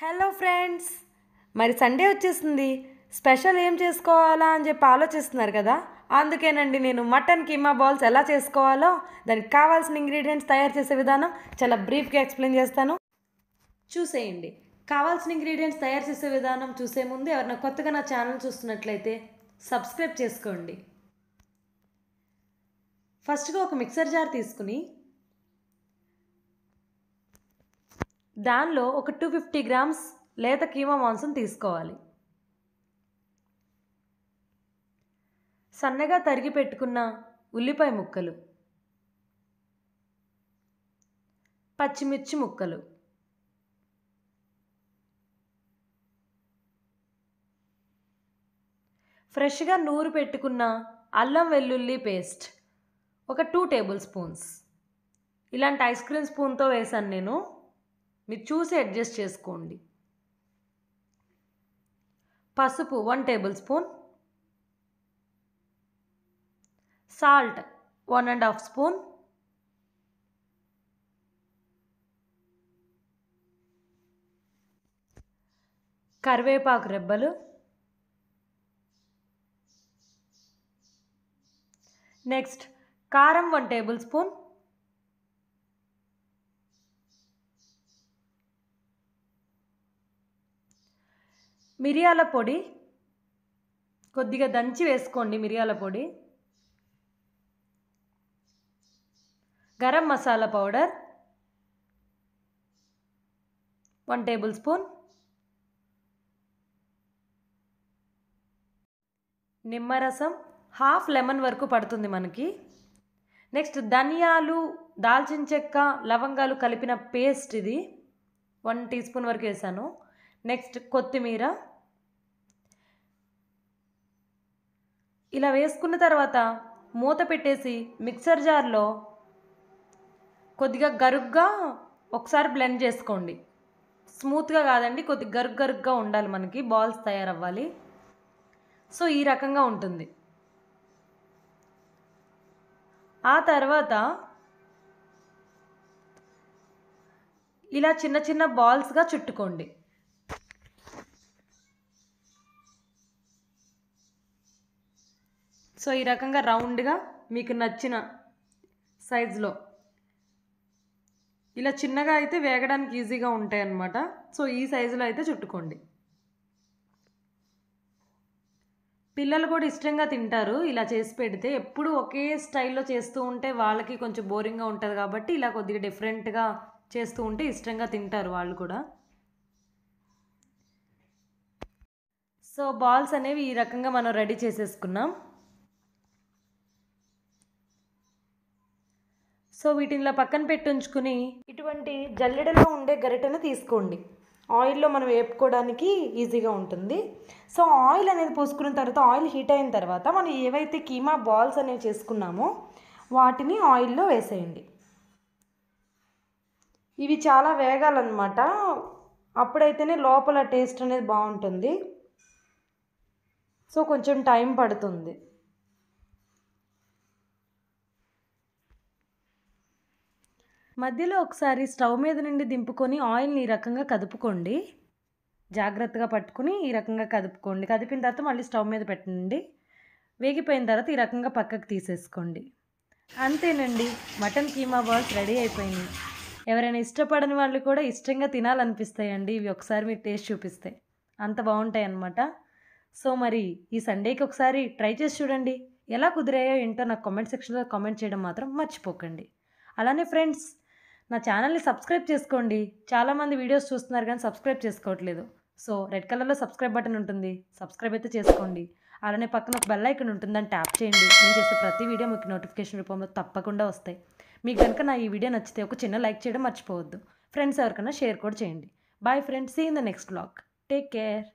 hello friends మరి Sunday వచ్చేసింది special ఏం చేసుకోవాలా అని చెప్పి ఆలోచిస్తున్నారు కదా అందుకేనండి నేను మటన్ కీమా బాల్స్ ఎలా చేసుకోవాలో దానికి కావాల్సిన ఇంగ్రీడియంట్స్ తయారు చేసే విధానం చాలా బ్రీఫ్గా ఎక్స్ప్లెయిన్ చేస్తాను చూసేయండి కావాల్సిన ఇంగ్రీడియంట్స్ తయారు చేసే విధానం చూసే ముందు ఎవరైనా కొత్తగా నా ఛానల్ చూస్తున్నట్లయితే సబ్స్క్రైబ్ చేసుకోండి ఫస్ట్గా ఒక మిక్సర్ జార్ తీసుకుని దానిలో ఒక టూ ఫిఫ్టీ గ్రామ్స్ లేత కీమా మాంసం తీసుకోవాలి సన్నగా తరిగి పెట్టుకున్న ఉల్లిపాయ ముక్కలు పచ్చిమిర్చి ముక్కలు ఫ్రెష్గా నూరు పెట్టుకున్న అల్లం వెల్లుల్లి పేస్ట్ ఒక టూ టేబుల్ స్పూన్స్ ఇలాంటి ఐస్ క్రీమ్ స్పూన్తో వేశాను నేను మీరు చూసి అడ్జస్ట్ చేసుకోండి పసుపు one table spoon salt one and half spoon కరివేపాకు రెబ్బలు నెక్స్ట్ కారం వన్ టేబుల్ స్పూన్ మిరియాల పొడి కొద్దిగా దంచి వేసుకోండి మిరియాల పొడి garam masala powder one table spoon నిమ్మరసం హాఫ్ లెమన్ వరకు పడుతుంది మనకి నెక్స్ట్ ధనియాలు దాల్చిన చెక్క లవంగాలు కలిపిన పేస్ట్ ఇది వన్ టీ స్పూన్ వరకు వేసాను నెక్స్ట్ కొత్తిమీర ఇలా వేసుకున్న తర్వాత మూత పెట్టేసి మిక్సర్ జార్లో కొద్దిగా గరుగ్గా ఒకసారి బ్లెండ్ చేసుకోండి స్మూత్గా కాదండి కొద్దిగా గరుగ్ గరుగ్గా ఉండాలి మనకి బాల్స్ తయారవ్వాలి సో ఈ రకంగా ఉంటుంది ఆ తర్వాత ఇలా చిన్న చిన్న బాల్స్గా చుట్టుకోండి సో ఈ రకంగా రౌండ్గా మీకు నచ్చిన సైజులో ఇలా చిన్నగా అయితే వేగడానికి ఈజీగా ఉంటాయి అన్నమాట సో ఈ సైజులో అయితే చుట్టుకోండి పిల్లలు కూడా ఇష్టంగా తింటారు ఇలా చేసి పెడితే ఎప్పుడు ఒకే స్టైల్లో చేస్తూ ఉంటే వాళ్ళకి కొంచెం బోరింగ్గా ఉంటుంది కాబట్టి ఇలా కొద్దిగా డిఫరెంట్గా చేస్తూ ఉంటే ఇష్టంగా తింటారు వాళ్ళు కూడా సో బాల్స్ అనేవి ఈ రకంగా మనం రెడీ చేసేసుకున్నాం సో వీటిని ఇలా పక్కన పెట్టి ఉంచుకుని ఇటువంటి జల్లెడలో ఉండే గరిటెను తీసుకోండి ఆయిల్లో మనం వేపుకోవడానికి ఈజీగా ఉంటుంది సో ఆయిల్ అనేది పోసుకున్న తర్వాత ఆయిల్ హీట్ అయిన తర్వాత మనం ఏవైతే కీమా బాల్స్ అనేవి చేసుకున్నామో వాటిని ఆయిల్లో వేసేయండి ఇవి చాలా వేగాలన్నమాట అప్పుడైతేనే లోపల టేస్ట్ అనేది బాగుంటుంది సో కొంచెం టైం పడుతుంది మధ్యలో ఒకసారి స్టవ్ మీద నుండి దింపుకొని ఆయిల్ని ఈ రకంగా కదుపుకోండి జాగ్రత్తగా పట్టుకుని ఈ రకంగా కదుపుకోండి కదిపిన తర్వాత మళ్ళీ స్టవ్ మీద పెట్టండి వేగిపోయిన తర్వాత ఈ రకంగా పక్కకు తీసేసుకోండి అంతేనండి మటన్ కీమా బాల్స్ రెడీ అయిపోయింది ఎవరైనా ఇష్టపడని వాళ్ళు కూడా ఇష్టంగా తినాలనిపిస్తాయండి ఇవి ఒకసారి మీరు టేస్ట్ చూపిస్తే అంత బాగుంటాయి అన్నమాట సో మరి ఈ సండేకి ఒకసారి ట్రై చేసి చూడండి ఎలా కుదిరాయో ఏంటో నాకు కామెంట్ సెక్షన్లో కామెంట్ చేయడం మాత్రం మర్చిపోకండి అలానే ఫ్రెండ్స్ నా ఛానల్ని సబ్స్క్రైబ్ చేసుకోండి చాలామంది వీడియోస్ చూస్తున్నారు కానీ సబ్స్క్రైబ్ చేసుకోవట్లేదు సో రెడ్ కలర్లో సబ్స్క్రైబ్ బటన్ ఉంటుంది సబ్స్క్రైబ్ అయితే చేసుకోండి అలానే పక్కన ఒక బెల్లైకన్ ఉంటుందని ట్యాప్ చేయండి నేను చేసే ప్రతి వీడియో మీకు నోటిఫికేషన్ రూపంలో తప్పకుండా వస్తాయి మీకు కనుక నా ఈ వీడియో నచ్చితే ఒక చిన్న లైక్ చేయడం మర్చిపోవద్దు ఫ్రెండ్స్ ఎవరికైనా షేర్ కూడా చేయండి bye friends see in the next blog take care